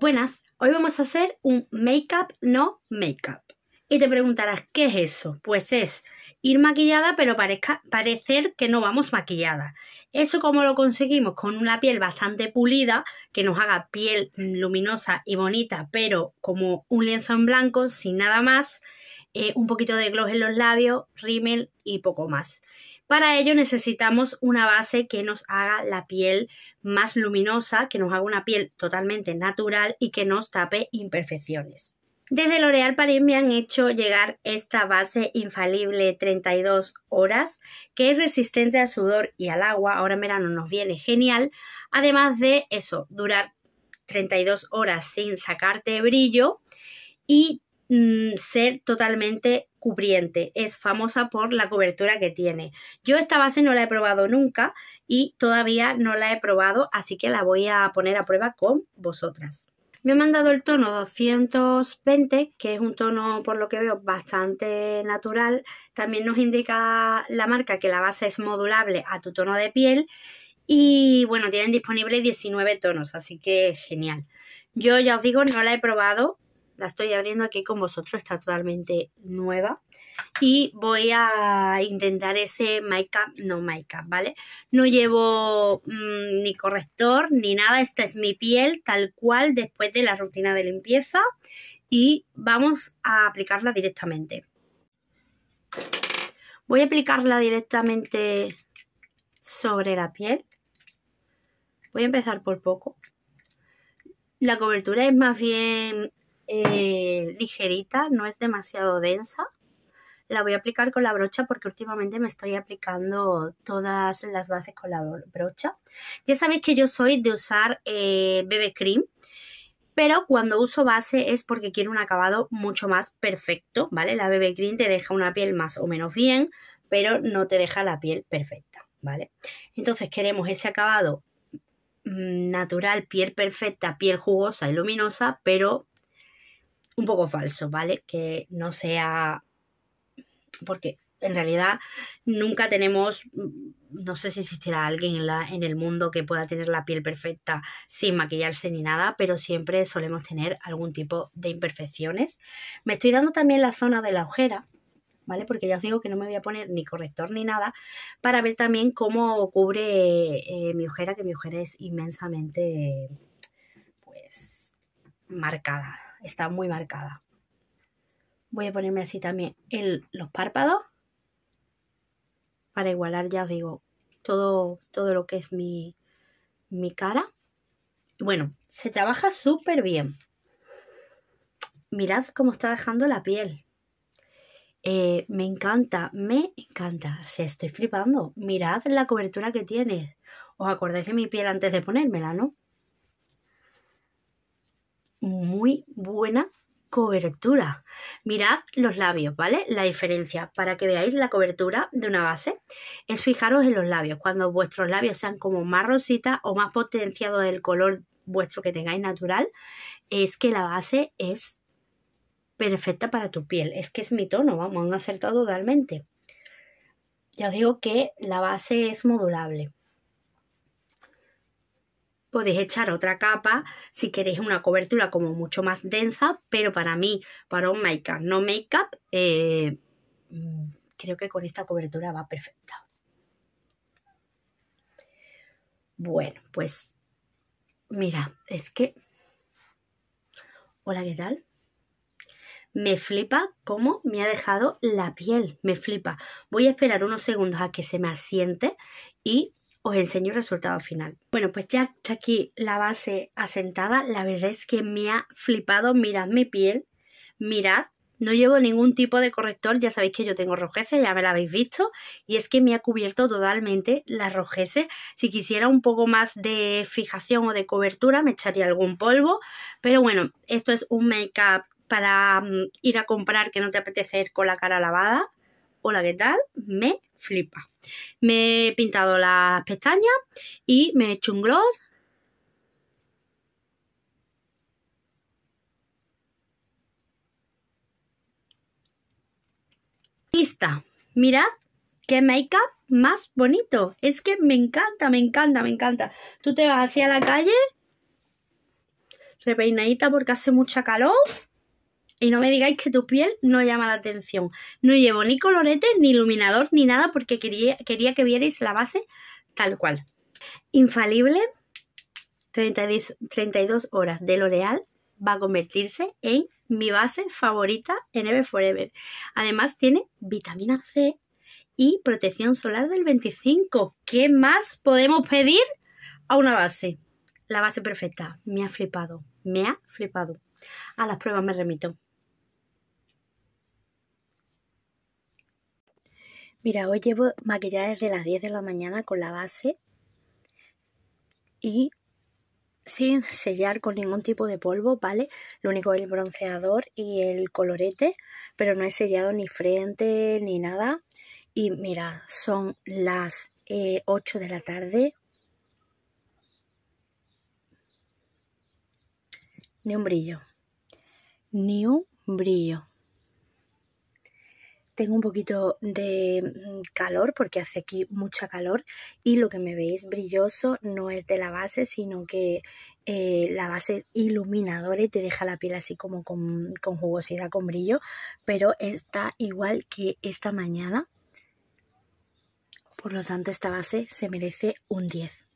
Buenas, hoy vamos a hacer un make-up no make-up. Y te preguntarás, ¿qué es eso? Pues es ir maquillada pero parecer que no vamos maquillada. ¿Eso como lo conseguimos? Con una piel bastante pulida, que nos haga piel luminosa y bonita, pero como un lienzo en blanco, sin nada más. Eh, un poquito de gloss en los labios, rímel y poco más. Para ello necesitamos una base que nos haga la piel más luminosa, que nos haga una piel totalmente natural y que nos tape imperfecciones. Desde L'Oréal Paris me han hecho llegar esta base infalible 32 horas, que es resistente al sudor y al agua, ahora en verano nos viene genial, además de eso, durar 32 horas sin sacarte brillo y Mm, ser totalmente cubriente. Es famosa por la cobertura que tiene. Yo esta base no la he probado nunca y todavía no la he probado, así que la voy a poner a prueba con vosotras. Me han mandado el tono 220, que es un tono por lo que veo bastante natural. También nos indica la marca que la base es modulable a tu tono de piel. Y bueno, tienen disponibles 19 tonos, así que genial. Yo ya os digo, no la he probado, la estoy abriendo aquí con vosotros, está totalmente nueva. Y voy a intentar ese make no make ¿vale? No llevo mm, ni corrector ni nada, esta es mi piel tal cual después de la rutina de limpieza y vamos a aplicarla directamente. Voy a aplicarla directamente sobre la piel. Voy a empezar por poco. La cobertura es más bien eh, ligerita, no es demasiado densa. La voy a aplicar con la brocha porque últimamente me estoy aplicando todas las bases con la brocha. Ya sabéis que yo soy de usar eh, BB Cream, pero cuando uso base es porque quiero un acabado mucho más perfecto, ¿vale? La BB Cream te deja una piel más o menos bien, pero no te deja la piel perfecta, ¿vale? Entonces queremos ese acabado mm, natural, piel perfecta, piel jugosa y luminosa, pero un poco falso, ¿vale? Que no sea... Porque en realidad nunca tenemos, no sé si existirá alguien en, la, en, el mundo que pueda tener la piel perfecta sin maquillarse ni nada, pero siempre solemos tener algún tipo de imperfecciones. Me estoy dando también la zona de la ojera, ¿vale? Porque ya os digo que no me voy a poner ni corrector ni nada, para ver también cómo cubre eh, mi ojera, que mi ojera es inmensamente, pues, marcada está muy marcada. Voy a ponerme así también el, los párpados para igualar, ya os digo, todo, todo lo que es mi, mi cara. Bueno, se trabaja súper bien. Mirad cómo está dejando la piel. Eh, me encanta, me encanta. Se estoy flipando. Mirad la cobertura que tiene. ¿Os acordáis de mi piel antes de ponérmela, no? muy buena cobertura. Mirad los labios, ¿vale? La diferencia para que veáis la cobertura de una base es fijaros en los labios. Cuando vuestros labios sean como más rositas o más potenciado del color vuestro que tengáis natural, es que la base es perfecta para tu piel. Es que es mi tono, vamos, han acertado totalmente. Ya os digo que la base es modulable podéis echar otra capa si queréis una cobertura como mucho más densa, pero para mí, para un make-up, no make-up, eh, mm, creo que con esta cobertura va perfecta. Bueno, pues mira, es que... Hola, ¿qué tal? Me flipa cómo me ha dejado la piel, me flipa. Voy a esperar unos segundos a que se me asiente y os enseño el resultado final. Bueno, pues ya está aquí la base asentada. La verdad es que me ha flipado. Mirad mi piel. Mirad. No llevo ningún tipo de corrector. Ya sabéis que yo tengo rojeces, ya me la habéis visto. Y es que me ha cubierto totalmente las rojeces. Si quisiera un poco más de fijación o de cobertura, me echaría algún polvo. Pero bueno, esto es un make-up para mm, ir a comprar que no te apetece ir con la cara lavada hola, ¿qué tal? Me flipa. Me he pintado las pestañas y me he hecho un gloss. está. Mirad qué make-up más bonito. Es que me encanta, me encanta, me encanta. Tú te vas así a la calle, repeinadita porque hace mucha calor. Y no me digáis que tu piel no llama la atención. No llevo ni colorete, ni iluminador, ni nada porque quería, quería que vierais la base tal cual. Infalible, 32, 32 horas de L'Oreal va a convertirse en mi base favorita en Ever Forever. Además tiene vitamina C y protección solar del 25. ¿Qué más podemos pedir a una base? La base perfecta. Me ha flipado. Me ha flipado. A las pruebas me remito. Mira, hoy llevo maquillada desde las 10 de la mañana con la base y sin sellar con ningún tipo de polvo, ¿vale? Lo único el bronceador y el colorete, pero no he sellado ni frente ni nada. Y mira, son las 8 eh, de la tarde. Ni un brillo. Ni un brillo. Tengo un poquito de mm, calor porque hace aquí mucha calor y lo que me veis brilloso no es de la base, sino que eh, la base es iluminadora y te deja la piel así como con, con jugosidad, con brillo, pero está igual que esta mañana. Por lo tanto, esta base se merece un 10.